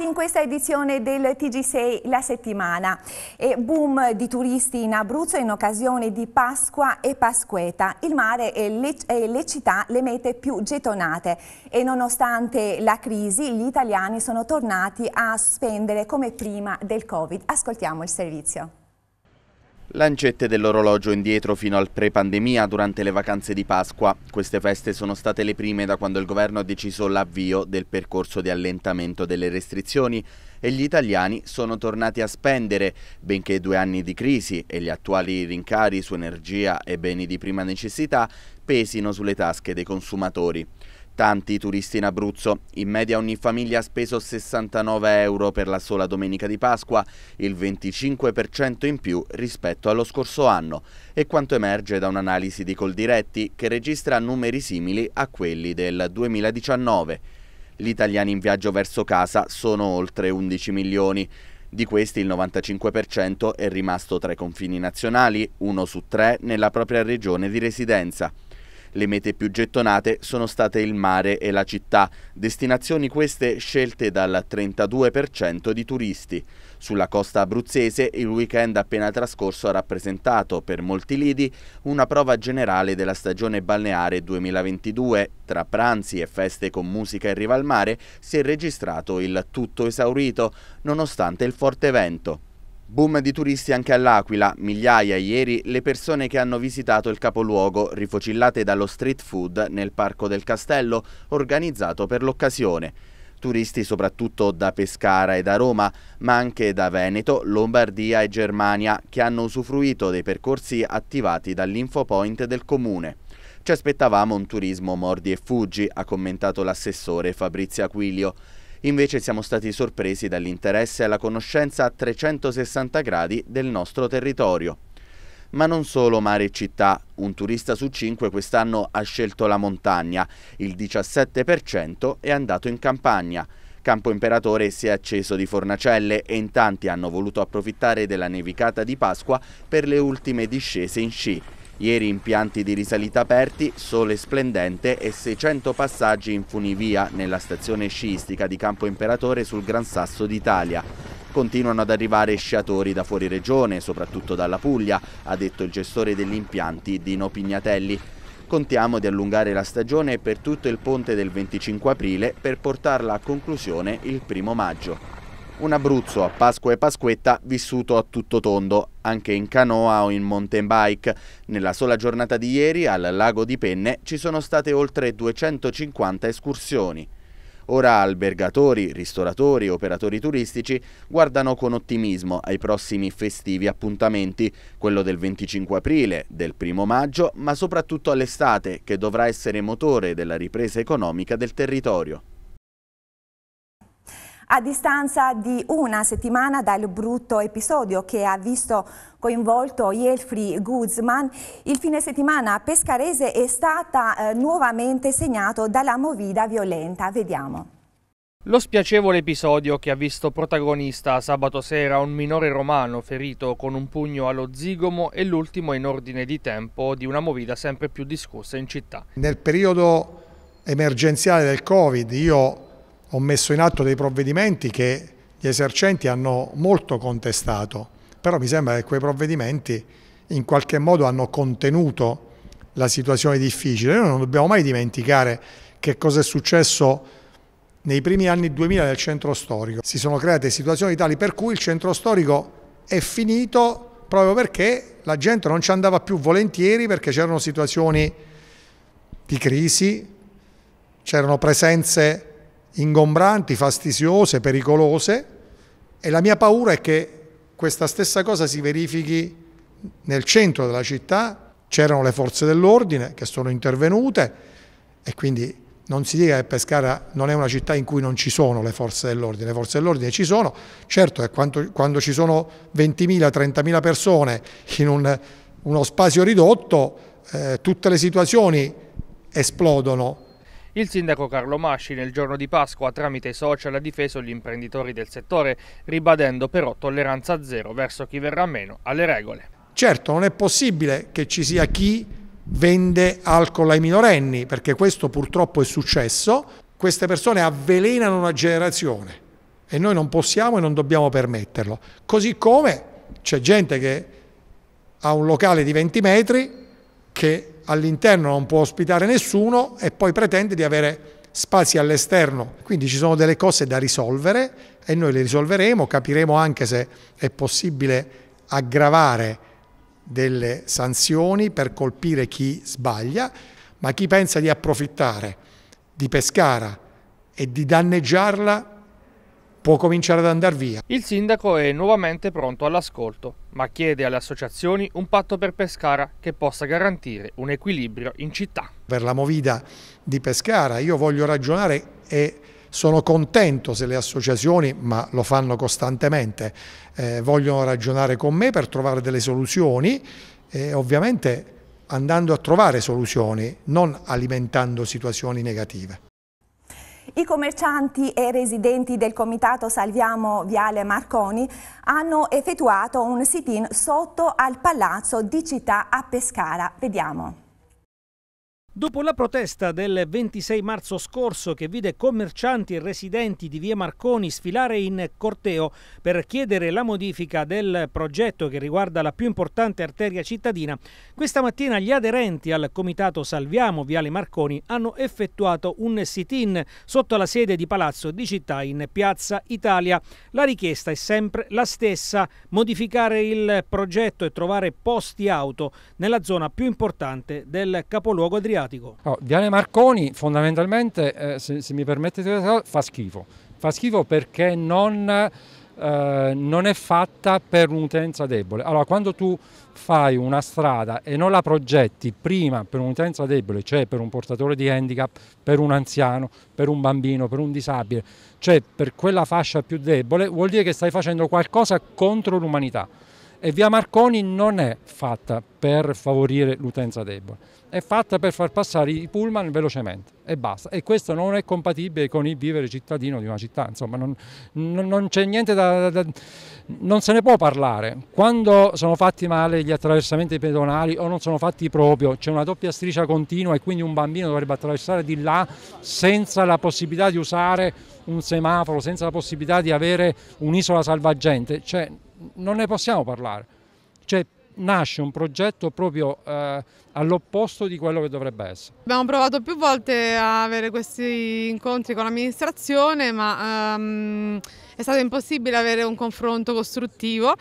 Bentornati in questa edizione del TG6 La Settimana. E boom di turisti in Abruzzo in occasione di Pasqua e Pasqueta. Il mare e le, e le città le mete più gettonate e nonostante la crisi gli italiani sono tornati a spendere come prima del Covid. Ascoltiamo il servizio. Lancette dell'orologio indietro fino al pre-pandemia durante le vacanze di Pasqua. Queste feste sono state le prime da quando il governo ha deciso l'avvio del percorso di allentamento delle restrizioni e gli italiani sono tornati a spendere, benché due anni di crisi e gli attuali rincari su energia e beni di prima necessità pesino sulle tasche dei consumatori tanti turisti in Abruzzo. In media ogni famiglia ha speso 69 euro per la sola domenica di Pasqua, il 25% in più rispetto allo scorso anno. E quanto emerge da un'analisi di Coldiretti che registra numeri simili a quelli del 2019. Gli italiani in viaggio verso casa sono oltre 11 milioni. Di questi il 95% è rimasto tra i confini nazionali, uno su tre nella propria regione di residenza. Le mete più gettonate sono state il mare e la città, destinazioni queste scelte dal 32% di turisti. Sulla costa abruzzese il weekend appena trascorso ha rappresentato per molti lidi una prova generale della stagione balneare 2022. Tra pranzi e feste con musica in riva al mare si è registrato il tutto esaurito, nonostante il forte vento. Boom di turisti anche all'Aquila, migliaia ieri le persone che hanno visitato il capoluogo, rifocillate dallo street food nel Parco del Castello, organizzato per l'occasione. Turisti soprattutto da Pescara e da Roma, ma anche da Veneto, Lombardia e Germania, che hanno usufruito dei percorsi attivati dall'infopoint del comune. Ci aspettavamo un turismo mordi e fuggi, ha commentato l'assessore Fabrizio Aquilio. Invece siamo stati sorpresi dall'interesse alla conoscenza a 360 gradi del nostro territorio. Ma non solo mare e città, un turista su cinque quest'anno ha scelto la montagna, il 17% è andato in campagna. Campo Imperatore si è acceso di fornacelle e in tanti hanno voluto approfittare della nevicata di Pasqua per le ultime discese in sci. Ieri impianti di risalita aperti, sole splendente e 600 passaggi in funivia nella stazione sciistica di Campo Imperatore sul Gran Sasso d'Italia. Continuano ad arrivare sciatori da fuori regione, soprattutto dalla Puglia, ha detto il gestore degli impianti Dino Pignatelli. Contiamo di allungare la stagione per tutto il ponte del 25 aprile per portarla a conclusione il primo maggio. Un Abruzzo a Pasqua e Pasquetta vissuto a tutto tondo, anche in canoa o in mountain bike. Nella sola giornata di ieri al lago di Penne ci sono state oltre 250 escursioni. Ora albergatori, ristoratori, operatori turistici guardano con ottimismo ai prossimi festivi appuntamenti, quello del 25 aprile, del 1 maggio, ma soprattutto all'estate che dovrà essere motore della ripresa economica del territorio a distanza di una settimana dal brutto episodio che ha visto coinvolto Yelfri Guzman, il fine settimana pescarese è stata eh, nuovamente segnato dalla movida violenta. Vediamo. Lo spiacevole episodio che ha visto protagonista sabato sera un minore romano ferito con un pugno allo zigomo è l'ultimo in ordine di tempo di una movida sempre più discussa in città. Nel periodo emergenziale del Covid io ho messo in atto dei provvedimenti che gli esercenti hanno molto contestato, però mi sembra che quei provvedimenti in qualche modo hanno contenuto la situazione difficile. Noi non dobbiamo mai dimenticare che cosa è successo nei primi anni 2000 nel centro storico. Si sono create situazioni tali per cui il centro storico è finito proprio perché la gente non ci andava più volentieri perché c'erano situazioni di crisi, c'erano presenze ingombranti, fastidiose, pericolose e la mia paura è che questa stessa cosa si verifichi nel centro della città, c'erano le forze dell'ordine che sono intervenute e quindi non si dica che Pescara non è una città in cui non ci sono le forze dell'ordine, le forze dell'ordine ci sono, certo quando, quando ci sono 20.000-30.000 persone in un, uno spazio ridotto eh, tutte le situazioni esplodono il sindaco Carlo Masci nel giorno di Pasqua tramite social ha difeso gli imprenditori del settore, ribadendo però tolleranza zero verso chi verrà meno alle regole. Certo, non è possibile che ci sia chi vende alcol ai minorenni, perché questo purtroppo è successo. Queste persone avvelenano una generazione e noi non possiamo e non dobbiamo permetterlo. Così come c'è gente che ha un locale di 20 metri che all'interno non può ospitare nessuno e poi pretende di avere spazi all'esterno. Quindi ci sono delle cose da risolvere e noi le risolveremo, capiremo anche se è possibile aggravare delle sanzioni per colpire chi sbaglia, ma chi pensa di approfittare di Pescara e di danneggiarla può cominciare ad andare via. Il sindaco è nuovamente pronto all'ascolto, ma chiede alle associazioni un patto per Pescara che possa garantire un equilibrio in città. Per la movida di Pescara io voglio ragionare e sono contento se le associazioni, ma lo fanno costantemente, eh, vogliono ragionare con me per trovare delle soluzioni e eh, ovviamente andando a trovare soluzioni, non alimentando situazioni negative. I commercianti e residenti del comitato Salviamo Viale Marconi hanno effettuato un sit-in sotto al palazzo di città a Pescara. Vediamo. Dopo la protesta del 26 marzo scorso che vide commercianti e residenti di Via Marconi sfilare in corteo per chiedere la modifica del progetto che riguarda la più importante arteria cittadina, questa mattina gli aderenti al comitato Salviamo Viale Marconi hanno effettuato un sit-in sotto la sede di Palazzo di Città in Piazza Italia. La richiesta è sempre la stessa, modificare il progetto e trovare posti auto nella zona più importante del capoluogo adriatico simpatico. Oh, Viale Marconi fondamentalmente, eh, se, se, mi permettete, fa schifo. Fa schifo perché non, eh, non è fatta per un'utenza debole. Allora, quando tu fai una strada e non la progetti prima per un'utenza debole, cioè per un portatore di handicap, per un anziano, per un bambino, per un disabile, cioè per quella fascia più debole, vuol dire che stai facendo qualcosa contro l'umanità e via Marconi non è fatta per favorire l'utenza debole è fatta per far passare i pullman velocemente e basta. E questo non è compatibile con il vivere cittadino di una città, insomma non, non c'è niente da, da, da, non se ne può parlare. Quando sono fatti male gli attraversamenti pedonali o non sono fatti proprio, c'è una doppia striscia continua e quindi un bambino dovrebbe attraversare di là senza la possibilità di usare un semaforo, senza la possibilità di avere un'isola salvagente, cioè non ne possiamo parlare. Cioè, nasce un progetto proprio eh, all'opposto di quello che dovrebbe essere. Abbiamo provato più volte a avere questi incontri con l'amministrazione, ma ehm, è stato impossibile avere un confronto costruttivo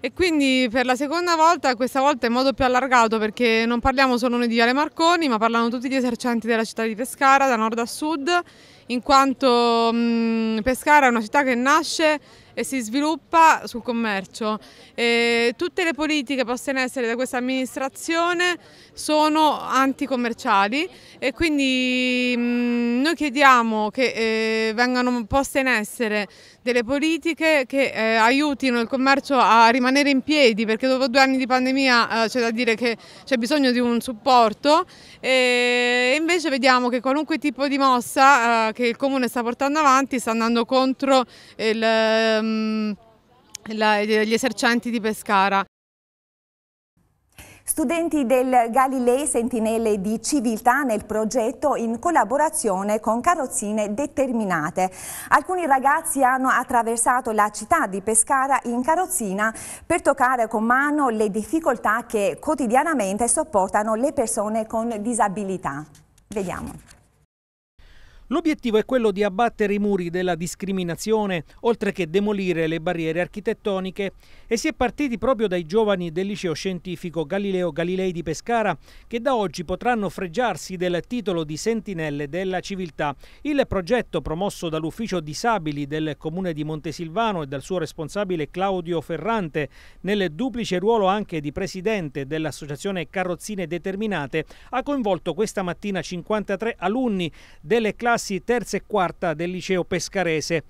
e quindi per la seconda volta, questa volta in modo più allargato perché non parliamo solo noi di Viale Marconi, ma parlano tutti gli esercenti della città di Pescara, da nord a sud, in quanto mh, Pescara è una città che nasce e si sviluppa sul commercio. E tutte le politiche poste in essere da questa amministrazione sono anticommerciali e quindi mh, mm, noi chiediamo che eh, vengano poste in essere delle politiche che eh, aiutino il commercio a rimanere in piedi perché dopo due anni di pandemia eh, c'è da dire che c'è bisogno di un supporto e invece vediamo che qualunque tipo di mossa eh, che il comune sta portando avanti sta andando contro il... Um, gli esercenti di Pescara Studenti del Galilei Sentinelle di Civiltà nel progetto in collaborazione con carrozzine determinate. Alcuni ragazzi hanno attraversato la città di Pescara in carrozzina per toccare con mano le difficoltà che quotidianamente sopportano le persone con disabilità. Vediamo. L'obiettivo è quello di abbattere i muri della discriminazione, oltre che demolire le barriere architettoniche e si è partiti proprio dai giovani del liceo scientifico Galileo Galilei di Pescara che da oggi potranno freggiarsi del titolo di sentinelle della civiltà. Il progetto promosso dall'ufficio disabili del comune di Montesilvano e dal suo responsabile Claudio Ferrante nel duplice ruolo anche di presidente dell'associazione Carrozzine Determinate ha coinvolto questa mattina 53 alunni delle classi classi terza e quarta del liceo pescarese.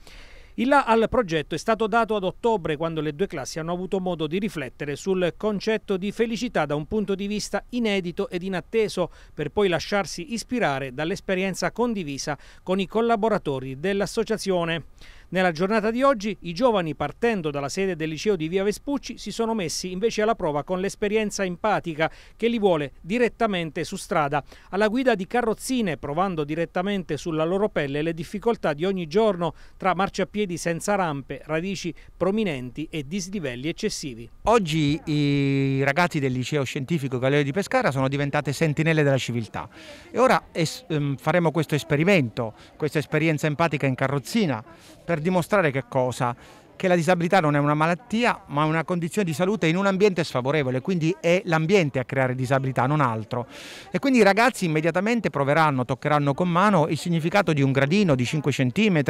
Il là al progetto è stato dato ad ottobre quando le due classi hanno avuto modo di riflettere sul concetto di felicità da un punto di vista inedito ed inatteso per poi lasciarsi ispirare dall'esperienza condivisa con i collaboratori dell'associazione. Nella giornata di oggi i giovani partendo dalla sede del liceo di Via Vespucci si sono messi invece alla prova con l'esperienza empatica che li vuole direttamente su strada, alla guida di carrozzine provando direttamente sulla loro pelle le difficoltà di ogni giorno tra marciapiedi senza rampe, radici prominenti e dislivelli eccessivi. Oggi i ragazzi del liceo scientifico Galileo di Pescara sono diventate sentinelle della civiltà e ora ehm, faremo questo esperimento, questa esperienza empatica in carrozzina per per dimostrare che cosa? Che la disabilità non è una malattia, ma una condizione di salute in un ambiente sfavorevole, quindi è l'ambiente a creare disabilità, non altro. E quindi i ragazzi immediatamente proveranno, toccheranno con mano il significato di un gradino di 5 cm,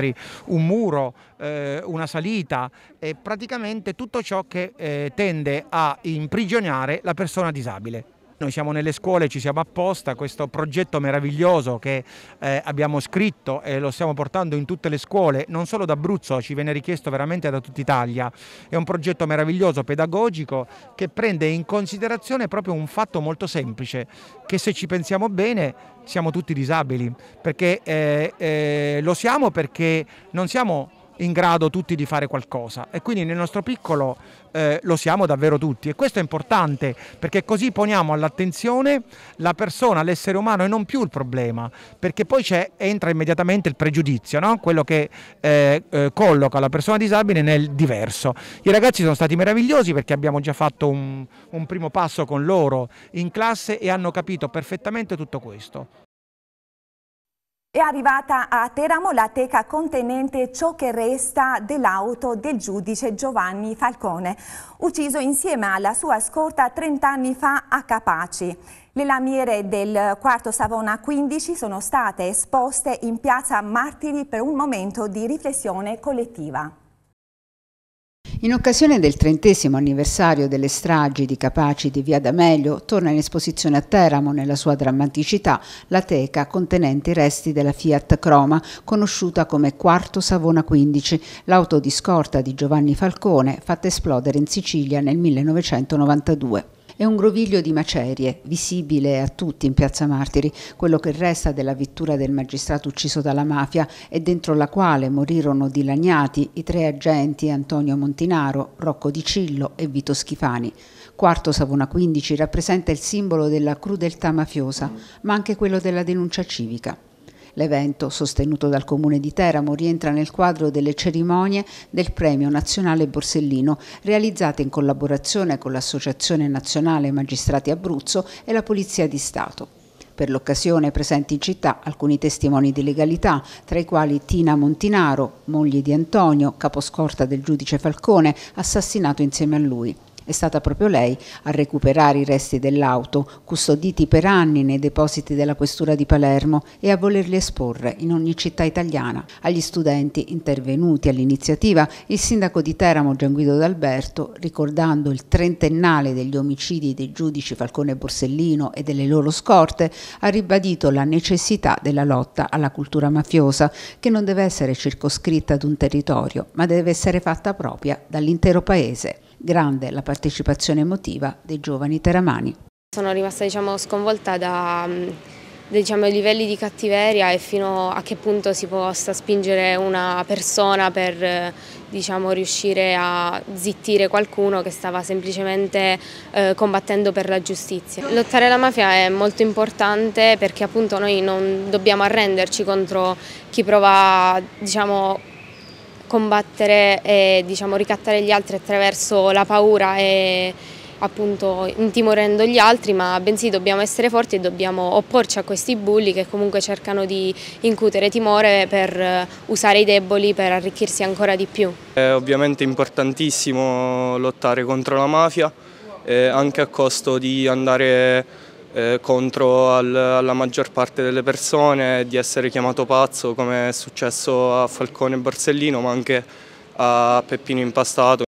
un muro, eh, una salita, e praticamente tutto ciò che eh, tende a imprigionare la persona disabile. Noi siamo nelle scuole, ci siamo apposta, questo progetto meraviglioso che eh, abbiamo scritto e lo stiamo portando in tutte le scuole, non solo d'Abruzzo, ci viene richiesto veramente da tutta Italia. È un progetto meraviglioso, pedagogico, che prende in considerazione proprio un fatto molto semplice, che se ci pensiamo bene siamo tutti disabili, perché eh, eh, lo siamo perché non siamo in grado tutti di fare qualcosa e quindi nel nostro piccolo eh, lo siamo davvero tutti e questo è importante perché così poniamo all'attenzione la persona, l'essere umano e non più il problema perché poi entra immediatamente il pregiudizio, no? quello che eh, eh, colloca la persona disabile nel diverso. I ragazzi sono stati meravigliosi perché abbiamo già fatto un, un primo passo con loro in classe e hanno capito perfettamente tutto questo. È arrivata a Teramo la teca contenente ciò che resta dell'auto del giudice Giovanni Falcone, ucciso insieme alla sua scorta 30 anni fa a Capaci. Le lamiere del quarto Savona 15 sono state esposte in piazza Martiri per un momento di riflessione collettiva. In occasione del trentesimo anniversario delle stragi di Capaci di Via D'Amelio, torna in esposizione a Teramo, nella sua drammaticità, la teca contenente i resti della Fiat Croma, conosciuta come Quarto Savona 15, l'auto di scorta di Giovanni Falcone, fatta esplodere in Sicilia nel 1992. È un groviglio di macerie, visibile a tutti in Piazza Martiri, quello che resta della vittura del magistrato ucciso dalla mafia e dentro la quale morirono dilaniati i tre agenti Antonio Montinaro, Rocco Di Cillo e Vito Schifani. Quarto Savona 15 rappresenta il simbolo della crudeltà mafiosa, ma anche quello della denuncia civica. L'evento, sostenuto dal Comune di Teramo, rientra nel quadro delle cerimonie del Premio Nazionale Borsellino, realizzate in collaborazione con l'Associazione Nazionale Magistrati Abruzzo e la Polizia di Stato. Per l'occasione presenti in città alcuni testimoni di legalità, tra i quali Tina Montinaro, moglie di Antonio, caposcorta del giudice Falcone, assassinato insieme a lui. È stata proprio lei a recuperare i resti dell'auto, custoditi per anni nei depositi della Questura di Palermo, e a volerli esporre in ogni città italiana. Agli studenti intervenuti all'iniziativa, il sindaco di Teramo Gianguido D'Alberto, ricordando il trentennale degli omicidi dei giudici Falcone e Borsellino e delle loro scorte, ha ribadito la necessità della lotta alla cultura mafiosa, che non deve essere circoscritta ad un territorio, ma deve essere fatta propria dall'intero paese. Grande la partecipazione emotiva dei giovani teramani. Sono rimasta diciamo, sconvolta da mm, diciamo, livelli di cattiveria e fino a che punto si possa spingere una persona per eh, diciamo, riuscire a zittire qualcuno che stava semplicemente eh, combattendo per la giustizia. Lottare la mafia è molto importante perché appunto noi non dobbiamo arrenderci contro chi prova diciamo, combattere e diciamo, ricattare gli altri attraverso la paura e appunto intimorendo gli altri, ma bensì dobbiamo essere forti e dobbiamo opporci a questi bulli che comunque cercano di incutere timore per usare i deboli per arricchirsi ancora di più. È ovviamente importantissimo lottare contro la mafia, eh, anche a costo di andare eh, contro al, alla maggior parte delle persone, di essere chiamato pazzo come è successo a Falcone e Borsellino ma anche a Peppino Impastato.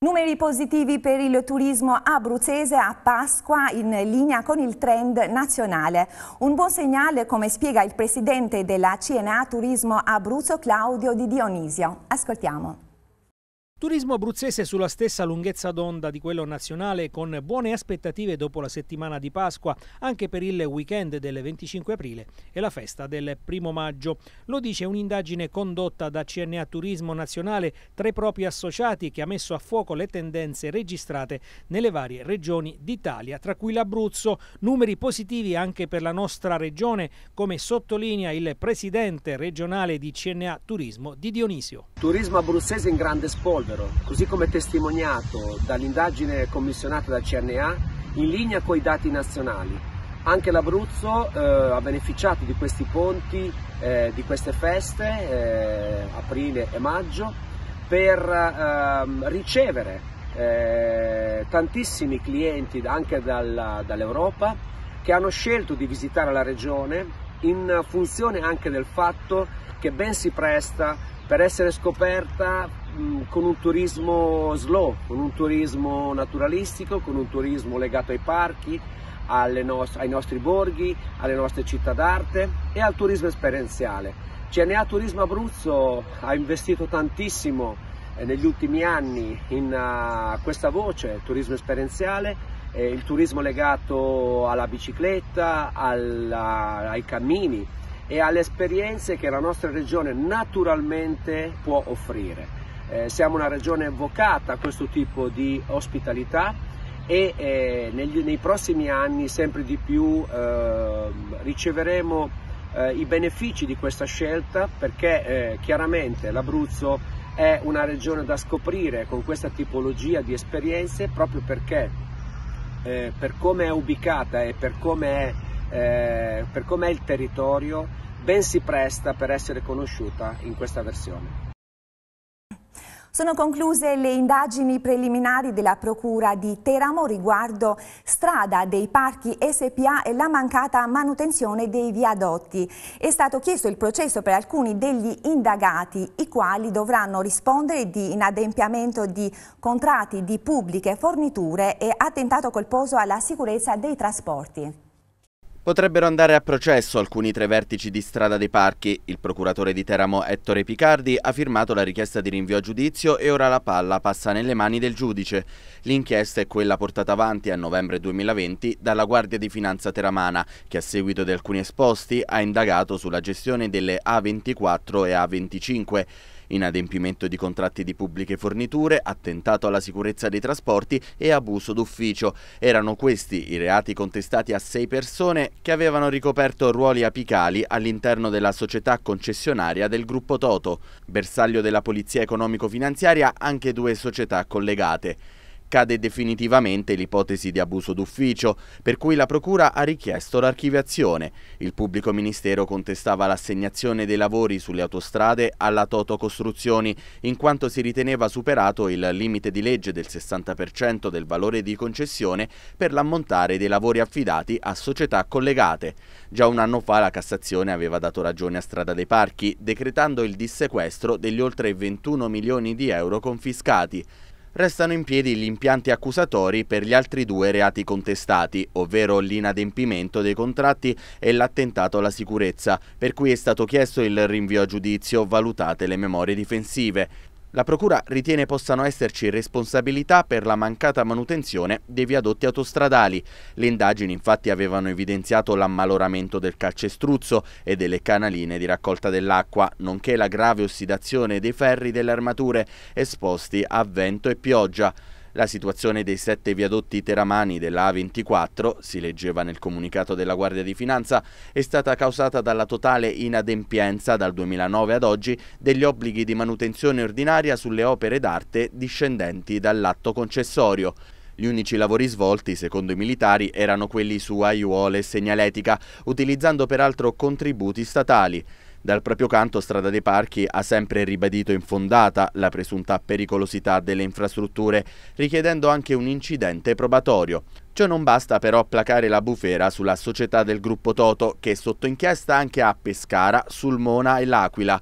Numeri positivi per il turismo abruzzese a Pasqua in linea con il trend nazionale. Un buon segnale come spiega il presidente della CNA Turismo Abruzzo Claudio Di Dionisio. Ascoltiamo. Turismo abruzzese sulla stessa lunghezza d'onda di quello nazionale con buone aspettative dopo la settimana di Pasqua anche per il weekend del 25 aprile e la festa del primo maggio. Lo dice un'indagine condotta da CNA Turismo Nazionale tra i propri associati che ha messo a fuoco le tendenze registrate nelle varie regioni d'Italia, tra cui l'Abruzzo. Numeri positivi anche per la nostra regione, come sottolinea il presidente regionale di CNA Turismo di Dionisio. Turismo abruzzese in grande spolvero risolverlo, così come testimoniato dall'indagine commissionata dal CNA in linea con i dati nazionali. Anche l'Abruzzo eh, ha beneficiato di questi ponti, eh, di queste feste, eh, aprile e maggio, per ehm, ricevere eh, tantissimi clienti anche dalla, dall'Europa che hanno scelto di visitare la regione in funzione anche del fatto che ben si presta per essere scoperta Mm, con un turismo slow, con un turismo naturalistico, con un turismo legato ai parchi, nos- ai nostri borghi, alle nostre città d'arte e al turismo esperienziale. CNA Turismo Abruzzo ha investito tantissimo eh, negli ultimi anni in eh, questa voce, il turismo esperienziale, eh, il turismo legato alla bicicletta, alla, ai cammini e alle esperienze che la nostra regione naturalmente può offrire. Eh, siamo una regione vocata a questo tipo di ospitalità e eh, negli, nei prossimi anni sempre di più ehm, eh, riceveremo i benefici di questa scelta perché eh, chiaramente l'Abruzzo è una regione da scoprire con questa tipologia di esperienze proprio perché eh, per come è ubicata e per come è, eh, per come è il territorio ben si presta per essere conosciuta in questa versione. Sono concluse le indagini preliminari della Procura di Teramo riguardo strada dei parchi SPA e la mancata manutenzione dei viadotti. È stato chiesto il processo per alcuni degli indagati, i quali dovranno rispondere di inadempiamento di contratti di pubbliche forniture e attentato colposo alla sicurezza dei trasporti. Potrebbero andare a processo alcuni tre vertici di Strada dei Parchi. Il procuratore di Teramo Ettore Picardi ha firmato la richiesta di rinvio a giudizio e ora la palla passa nelle mani del giudice. L'inchiesta è quella portata avanti a novembre 2020 dalla Guardia di Finanza Teramana, che a seguito di alcuni esposti ha indagato sulla gestione delle A24 e A25 inadempimento di contratti di pubbliche forniture, attentato alla sicurezza dei trasporti e abuso d'ufficio. Erano questi i reati contestati a sei persone che avevano ricoperto ruoli apicali all'interno della società concessionaria del gruppo Toto. Bersaglio della polizia economico-finanziaria anche due società collegate cade definitivamente l'ipotesi di abuso d'ufficio, per cui la Procura ha richiesto l'archiviazione. Il pubblico ministero contestava l'assegnazione dei lavori sulle autostrade alla Toto Costruzioni, in quanto si riteneva superato il limite di legge del 60% del valore di concessione per l'ammontare dei lavori affidati a società collegate. Già un anno fa la Cassazione aveva dato ragione a Strada dei Parchi, decretando il dissequestro degli oltre 21 milioni di euro confiscati. Restano in piedi gli impianti accusatori per gli altri due reati contestati, ovvero l'inadempimento dei contratti e l'attentato alla sicurezza, per cui è stato chiesto il rinvio a giudizio valutate le memorie difensive. La Procura ritiene possano esserci responsabilità per la mancata manutenzione dei viadotti autostradali. Le indagini infatti avevano evidenziato l'ammaloramento del calcestruzzo e delle canaline di raccolta dell'acqua, nonché la grave ossidazione dei ferri delle armature esposti a vento e pioggia. La situazione dei sette viadotti teramani della A24, si leggeva nel comunicato della Guardia di Finanza, è stata causata dalla totale inadempienza dal 2009 ad oggi degli obblighi di manutenzione ordinaria sulle opere d'arte discendenti dall'atto concessorio. Gli unici lavori svolti, secondo i militari, erano quelli su aiuole e segnaletica, utilizzando peraltro contributi statali. Dal proprio canto Strada dei Parchi ha sempre ribadito infondata la presunta pericolosità delle infrastrutture, richiedendo anche un incidente probatorio. Ciò non basta però placare la bufera sulla società del gruppo Toto, che è sotto inchiesta anche a Pescara, Sulmona e L'Aquila.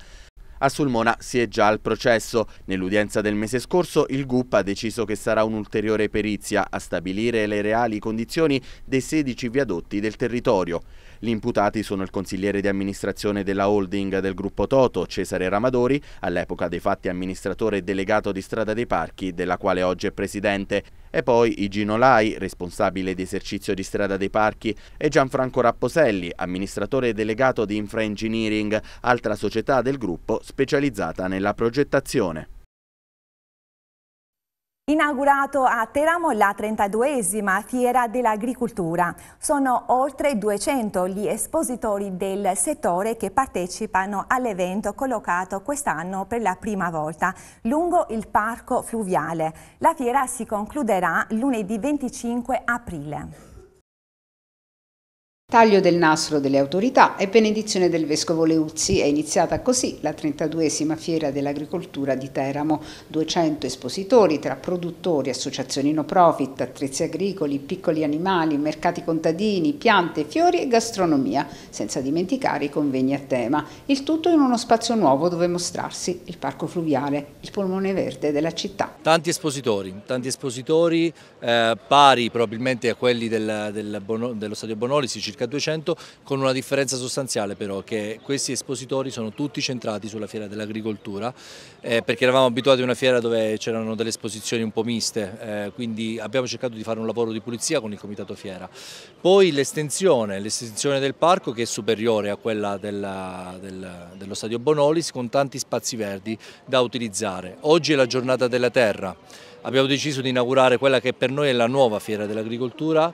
A Sulmona si è già al processo. Nell'udienza del mese scorso il GUP ha deciso che sarà un'ulteriore perizia a stabilire le reali condizioni dei 16 viadotti del territorio. Gli imputati sono il consigliere di amministrazione della holding del gruppo Toto, Cesare Ramadori, all'epoca dei fatti amministratore delegato di Strada dei Parchi, della quale oggi è presidente, e poi Igino Lai, responsabile di esercizio di Strada dei Parchi, e Gianfranco Rapposelli, amministratore delegato di Infra Engineering, altra società del gruppo specializzata nella progettazione. Inaugurato a Teramo la 32esima Fiera dell'Agricoltura. Sono oltre 200 gli espositori del settore che partecipano all'evento collocato quest'anno per la prima volta lungo il parco fluviale. La fiera si concluderà lunedì 25 aprile. Taglio del nastro delle autorità e benedizione del Vescovo Leuzzi. È iniziata così la 32esima Fiera dell'Agricoltura di Teramo. 200 espositori tra produttori, associazioni no profit, attrezzi agricoli, piccoli animali, mercati contadini, piante, fiori e gastronomia, senza dimenticare i convegni a tema. Il tutto in uno spazio nuovo dove mostrarsi il parco fluviale, il polmone verde della città. Tanti espositori, tanti espositori eh, pari probabilmente a quelli del, del Bono, dello Stadio Bonoli, circa 200 con una differenza sostanziale però che questi espositori sono tutti centrati sulla fiera dell'agricoltura eh, perché eravamo abituati a una fiera dove c'erano delle esposizioni un po' miste eh, quindi abbiamo cercato di fare un lavoro di pulizia con il comitato fiera. Poi l'estensione, l'estensione del parco che è superiore a quella della, del, dello stadio Bonolis con tanti spazi verdi da utilizzare. Oggi è la giornata della terra abbiamo deciso di inaugurare quella che per noi è la nuova fiera dell'agricoltura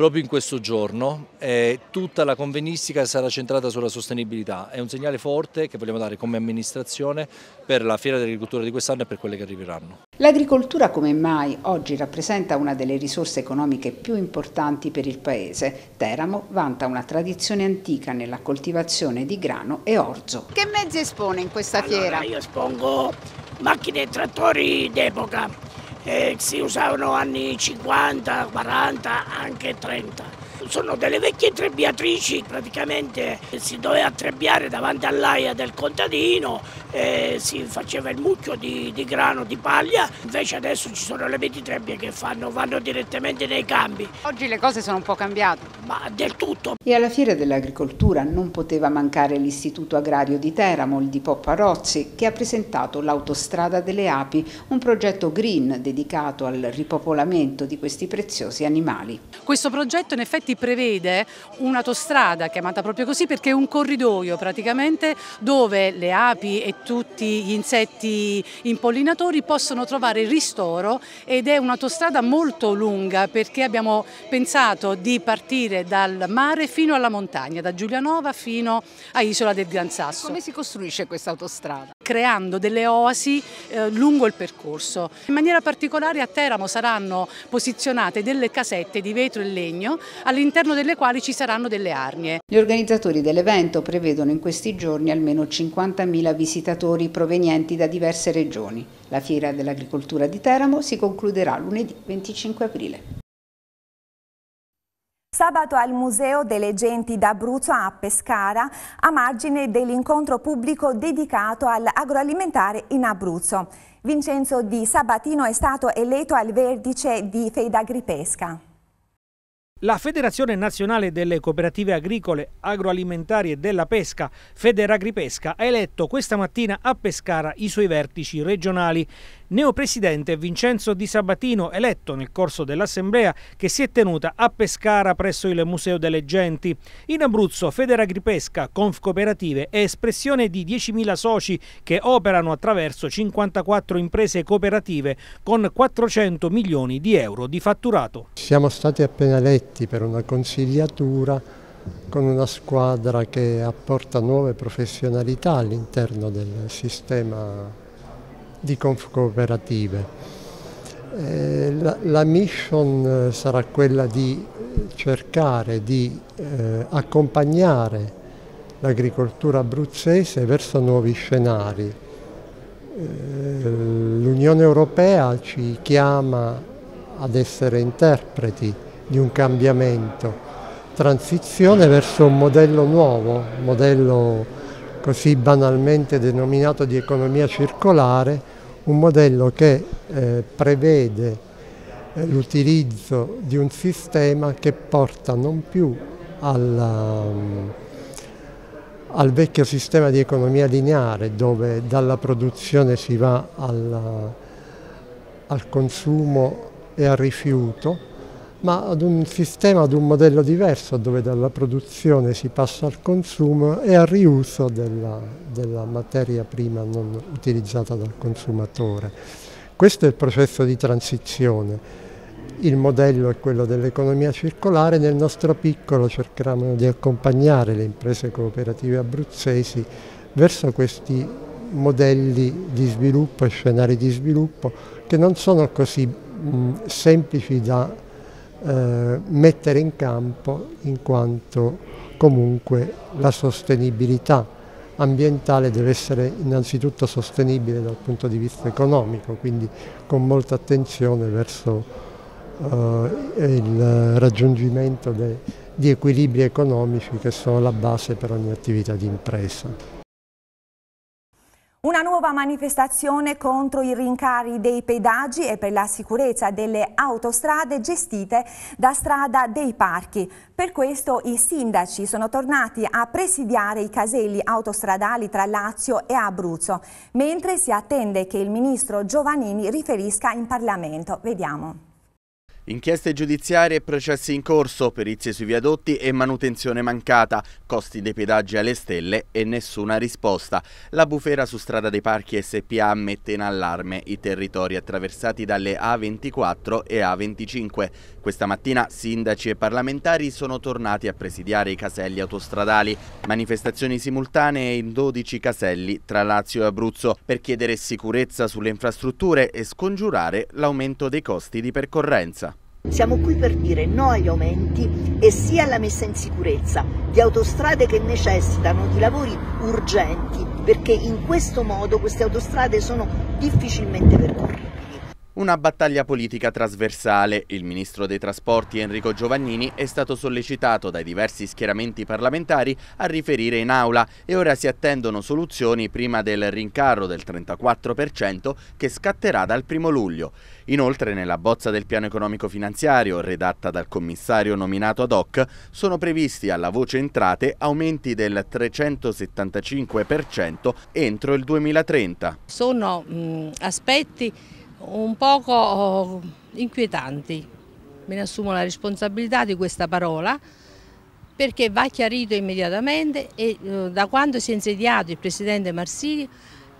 proprio in questo giorno eh, tutta la convenistica sarà centrata sulla sostenibilità. È un segnale forte che vogliamo dare come amministrazione per la fiera dell'agricoltura di quest'anno e per quelle che arriveranno. L'agricoltura come mai oggi rappresenta una delle risorse economiche più importanti per il Paese. Teramo vanta una tradizione antica nella coltivazione di grano e orzo. Che mezzi espone in questa allora, fiera? Io espongo macchine e trattori d'epoca che si usavano anni 50, 40, anche 30. Sono delle vecchie trebbiatrici, praticamente si doveva trebbiare davanti all'aia del contadino eh, si faceva il mucchio di, di, grano, di paglia, invece adesso ci sono le ventitrebbie che fanno, vanno direttamente nei campi. Oggi le cose sono un po' cambiate. Ma del tutto. E alla Fiera dell'Agricoltura non poteva mancare l'Istituto Agrario di Teramo, il di Popparozzi, che ha presentato l'Autostrada delle Api, un progetto green dedicato al ripopolamento di questi preziosi animali. Questo progetto in effetti prevede un'autostrada chiamata proprio così perché è un corridoio praticamente dove le api e tutti gli insetti impollinatori possono trovare ristoro ed è un'autostrada molto lunga perché abbiamo pensato di partire dal mare fino alla montagna, da Giulianova fino a Isola del Gran Sasso. Come si costruisce questa autostrada? Creando delle oasi eh, lungo il percorso. In maniera particolare a Teramo saranno posizionate delle casette di vetro e legno all'interno delle quali ci saranno delle arnie. Gli organizzatori dell'evento prevedono in questi giorni almeno 50.000 visitatori pescatori provenienti da diverse regioni. La fiera dell'agricoltura di Teramo si concluderà lunedì 25 aprile. Sabato al Museo delle Genti d'Abruzzo a Pescara, a margine dell'incontro pubblico dedicato all'agroalimentare in Abruzzo. Vincenzo Di Sabatino è stato eletto al vertice di Feidagri Pesca. La Federazione Nazionale delle Cooperative Agricole, Agroalimentari e della Pesca, Federagripesca, ha eletto questa mattina a Pescara i suoi vertici regionali neopresidente Vincenzo Di Sabatino, eletto nel corso dell'assemblea che si è tenuta a Pescara presso il Museo delle Genti. In Abruzzo Federagripesca, Cooperative è espressione di 10.000 soci che operano attraverso 54 imprese cooperative con 400 milioni di euro di fatturato. Siamo stati appena eletti per una consigliatura con una squadra che apporta nuove professionalità all'interno del sistema di Confcooperative. Eh, la, la, mission eh, sarà quella di eh, cercare di eh, accompagnare l'agricoltura abruzzese verso nuovi scenari. Eh, L'Unione Europea ci chiama ad essere interpreti di un cambiamento, transizione verso un modello nuovo, modello così banalmente denominato di economia circolare, un modello che eh, prevede eh, l'utilizzo di un sistema che porta non più alla, mm, al vecchio sistema di economia lineare dove dalla produzione si va alla, al consumo e al rifiuto, ma ad un sistema, ad un modello diverso dove dalla produzione si passa al consumo e al riuso della, della materia prima non utilizzata dal consumatore. Questo è il processo di transizione. Il modello è quello dell'economia circolare, nel nostro piccolo cercheremo di accompagnare le imprese cooperative abruzzesi verso questi modelli di sviluppo e scenari di sviluppo che non sono così mh, semplici da eh, mettere in campo in quanto comunque la sostenibilità ambientale deve essere innanzitutto sostenibile dal punto di vista economico, quindi con molta attenzione verso eh, il raggiungimento di equilibri economici che sono la base per ogni attività di impresa. Una nuova manifestazione contro i rincari dei pedaggi e per la sicurezza delle autostrade gestite da strada dei parchi. Per questo i sindaci sono tornati a presidiare i caselli autostradali tra Lazio e Abruzzo, mentre si attende che il ministro Giovannini riferisca in Parlamento. Vediamo. Inchieste giudiziarie e processi in corso, perizie sui viadotti e manutenzione mancata, costi dei pedaggi alle stelle e nessuna risposta. La bufera su strada dei parchi SPA mette in allarme i territori attraversati dalle A24 e A25. Questa mattina sindaci e parlamentari sono tornati a presidiare i caselli autostradali, manifestazioni simultanee in 12 caselli tra Lazio e Abruzzo per chiedere sicurezza sulle infrastrutture e scongiurare l'aumento dei costi di percorrenza. Siamo qui per dire no agli aumenti e sì alla messa in sicurezza di autostrade che necessitano di lavori urgenti perché in questo modo queste autostrade sono difficilmente percorribili. Una battaglia politica trasversale. Il ministro dei trasporti Enrico Giovannini è stato sollecitato dai diversi schieramenti parlamentari a riferire in aula e ora si attendono soluzioni prima del rincarro del 34% che scatterà dal 1 luglio. Inoltre nella bozza del piano economico finanziario redatta dal commissario nominato ad hoc sono previsti alla voce entrate aumenti del 375% entro il 2030. Sono mh, aspetti un poco eh, inquietanti. Me ne assumo la responsabilità di questa parola perché va chiarito immediatamente e eh, da quando si è insediato il Presidente Marsili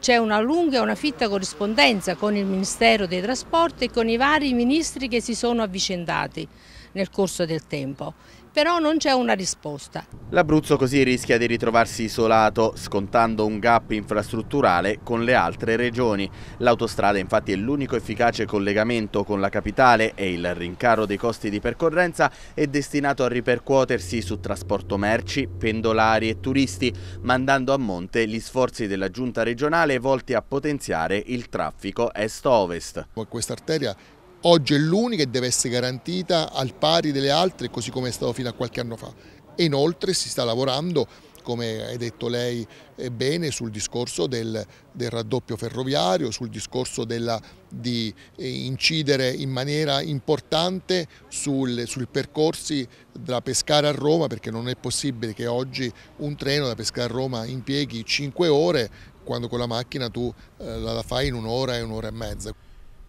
c'è una lunga e una fitta corrispondenza con il Ministero dei Trasporti e con i vari ministri che si sono avvicendati nel corso del tempo però non c'è una risposta. L'Abruzzo così rischia di ritrovarsi isolato, scontando un gap infrastrutturale con le altre regioni. L'autostrada infatti è l'unico efficace collegamento con la capitale e il rincaro dei costi di percorrenza è destinato a ripercuotersi su trasporto merci, pendolari e turisti, mandando a monte gli sforzi della giunta regionale volti a potenziare il traffico est-ovest. Questa arteria oggi è l'unica e deve essere garantita al pari delle altre così come è stato fino a qualche anno fa. E inoltre si sta lavorando, come hai detto lei eh, bene, sul discorso del, del raddoppio ferroviario, sul discorso della, di eh, incidere in maniera importante sul, sui percorsi da pescare a Roma, perché non è possibile che oggi un treno da pescare a Roma impieghi 5 ore quando con la macchina tu eh, la fai in un'ora e un'ora e mezza.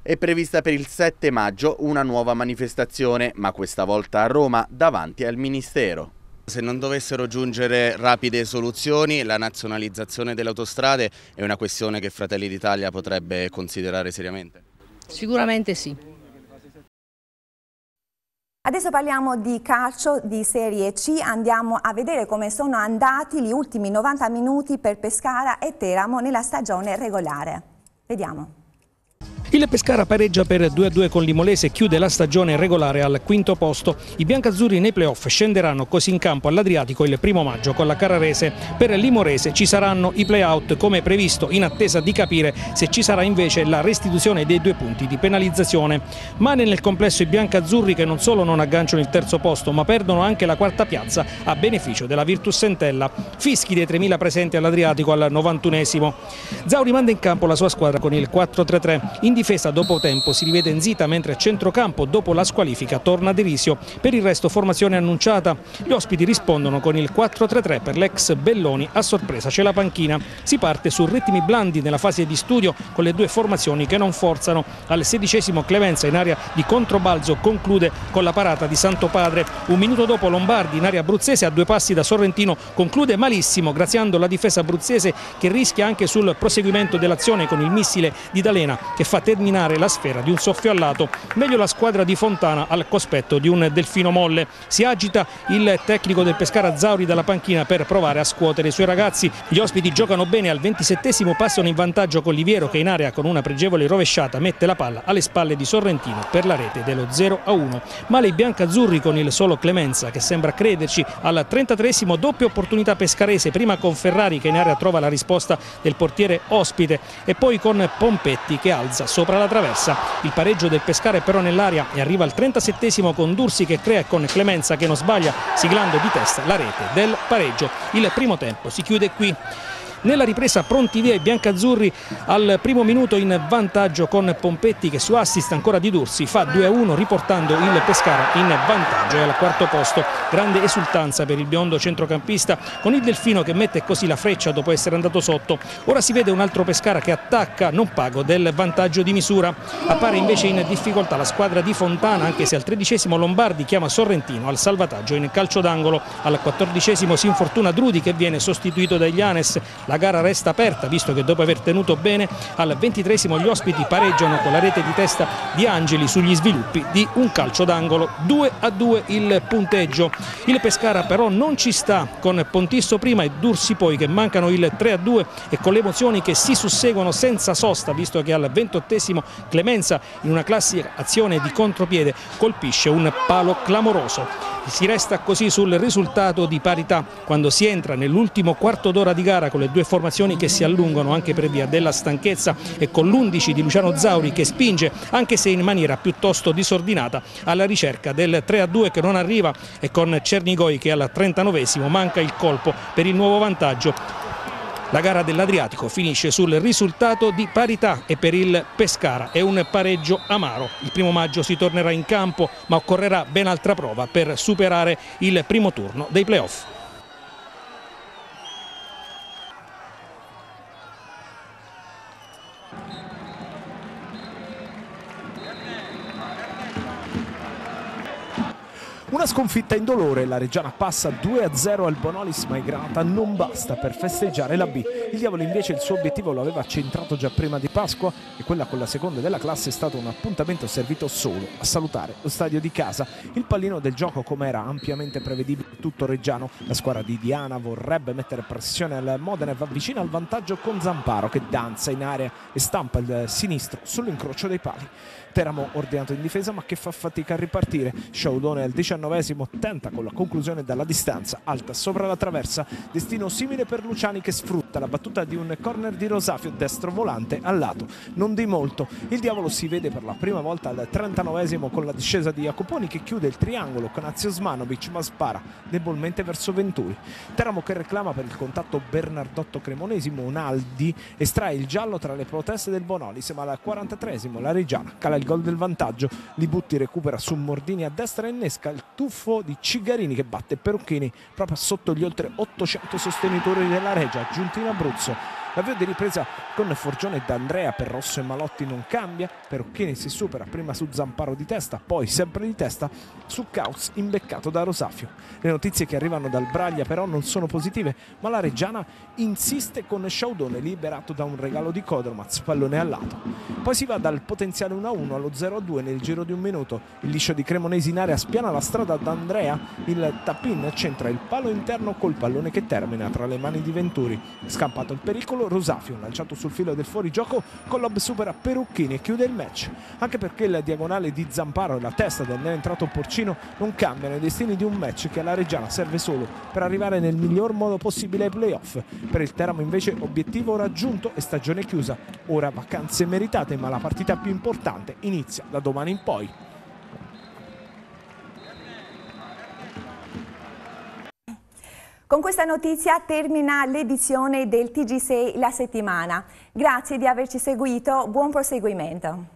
È prevista per il 7 maggio una nuova manifestazione, ma questa volta a Roma, davanti al Ministero. Se non dovessero giungere rapide soluzioni, la nazionalizzazione delle autostrade è una questione che Fratelli d'Italia potrebbe considerare seriamente? Sicuramente sì. Adesso parliamo di calcio di Serie C, andiamo a vedere come sono andati gli ultimi 90 minuti per Pescara e Teramo nella stagione regolare. Vediamo. Il Pescara pareggia per 2-2 con l'Imolese e chiude la stagione regolare al quinto posto. I biancazzurri nei playoff scenderanno così in campo all'Adriatico il primo maggio con la Cararese. Per l'Imorese ci saranno i playout come previsto in attesa di capire se ci sarà invece la restituzione dei due punti di penalizzazione. Ma nel complesso i biancazzurri che non solo non agganciano il terzo posto ma perdono anche la quarta piazza a beneficio della Virtus Sentella. Fischi dei 3.000 presenti all'Adriatico al 91esimo. Zauri manda in campo la sua squadra con il 4-3-3. Indi difesa dopo tempo si rivede in zita mentre a centrocampo dopo la squalifica torna Derisio. Per il resto formazione annunciata. Gli ospiti rispondono con il 4-3-3 per l'ex Belloni. A sorpresa c'è la panchina. Si parte su ritmi blandi nella fase di studio con le due formazioni che non forzano. Al sedicesimo Clemenza in area di controbalzo conclude con la parata di Santo Padre. Un minuto dopo Lombardi in area abruzzese a due passi da Sorrentino conclude malissimo graziando la difesa abruzzese che rischia anche sul proseguimento dell'azione con il missile di D'Alena che fa terminare la sfera di un soffio allato. Meglio la squadra di Fontana al cospetto di un delfino molle. Si agita il tecnico del Pescara Zauri dalla panchina per provare a scuotere i suoi ragazzi. Gli ospiti giocano bene, al 27 passano in vantaggio con Liviero che in area con una pregevole rovesciata mette la palla alle spalle di Sorrentino per la rete dello 0-1. Male i biancazzurri con il solo Clemenza che sembra crederci al 33 doppia opportunità pescarese, prima con Ferrari che in area trova la risposta del portiere ospite e poi con Pompetti che alza solo sopra la traversa. Il pareggio del Pescara è però nell'aria e arriva al 37 con Dursi che crea con Clemenza che non sbaglia, siglando di testa la rete del pareggio. Il primo tempo si chiude qui nella ripresa pronti via i biancazzurri al primo minuto in vantaggio con Pompetti che su assist ancora di Dursi fa 2-1 riportando il Pescara in vantaggio e al quarto posto grande esultanza per il biondo centrocampista con il Delfino che mette così la freccia dopo essere andato sotto ora si vede un altro Pescara che attacca non pago del vantaggio di misura appare invece in difficoltà la squadra di Fontana anche se al tredicesimo Lombardi chiama Sorrentino al salvataggio in calcio d'angolo al quattordicesimo si infortuna Drudi che viene sostituito da Ianes la gara resta aperta visto che dopo aver tenuto bene al ventitresimo gli ospiti pareggiano con la rete di testa di Angeli sugli sviluppi di un calcio d'angolo. 2 a 2 il punteggio. Il Pescara però non ci sta con Pontisso prima e Dursi poi che mancano il 3 a 2 e con le emozioni che si susseguono senza sosta visto che al ventottesimo Clemenza in una classica azione di contropiede colpisce un palo clamoroso. Si resta così sul risultato di parità quando si entra nell'ultimo quarto d'ora di gara con le due formazioni che si allungano anche per via della stanchezza e con l'11 di Luciano Zauri che spinge anche se in maniera piuttosto disordinata alla ricerca del 3-2 a che non arriva e con Cernigoi che al 39 esimo manca il colpo per il nuovo vantaggio la gara dell'Adriatico finisce sul risultato di parità e per il Pescara è un pareggio amaro. Il primo maggio si tornerà in campo ma occorrerà ben altra prova per superare il primo turno dei playoff. Una sconfitta in dolore, la Reggiana passa 2-0 al Bonolis ma Igrata non basta per festeggiare la B. Il diavolo invece il suo obiettivo lo aveva centrato già prima di Pasqua e quella con la seconda della classe è stato un appuntamento servito solo a salutare lo stadio di casa. Il pallino del gioco come era ampiamente prevedibile tutto Reggiano. La squadra di Diana vorrebbe mettere pressione al Modena e va vicino al vantaggio con Zamparo che danza in area e stampa il sinistro sull'incrocio dei pali. Teramo ordinato in difesa ma che fa fatica a ripartire Sciaudone al diciannovesimo tenta con la conclusione dalla distanza alta sopra la traversa destino simile per Luciani che sfrutta la battuta di un corner di Rosafio destro volante al lato non di molto il diavolo si vede per la prima volta al trentanovesimo con la discesa di Jacoponi che chiude il triangolo con Azio Smanovic ma spara debolmente verso Venturi Teramo che reclama per il contatto Bernardotto Cremonesimo un Aldi estrae il giallo tra le proteste del Bonolis ma al 43esimo la Reggiana cala il gol del vantaggio. Libutti recupera su Mordini a destra e innesca il tuffo di Cigarini che batte Perucchini proprio sotto gli oltre 800 sostenitori della Regia, giunti in Abruzzo L'avvio di ripresa con Forgione e D'Andrea per Rosso e Malotti non cambia, Perocchini si supera prima su Zamparo di testa, poi sempre di testa su Cauz imbeccato da Rosafio. Le notizie che arrivano dal Braglia però non sono positive, ma la Reggiana insiste con Sciaudone liberato da un regalo di Codromaz, pallone a lato. Poi si va dal potenziale 1-1 allo 0-2 nel giro di un minuto, il liscio di Cremonesi in area spiana la strada ad Andrea, il tappin centra il palo interno col pallone che termina tra le mani di Venturi. Scampato il pericolo solo Rosafio, lanciato sul filo del fuorigioco, Collob supera Perucchini e chiude il match, anche perché la diagonale di Zamparo e la testa del entrato Porcino non cambiano i destini di un match che alla Reggiana serve solo per arrivare nel miglior modo possibile ai playoff. Per il Teramo invece obiettivo raggiunto e stagione chiusa, ora vacanze meritate ma la partita più importante inizia da domani in poi. Con questa notizia termina l'edizione del TG6 La Settimana. Grazie di averci seguito, buon proseguimento.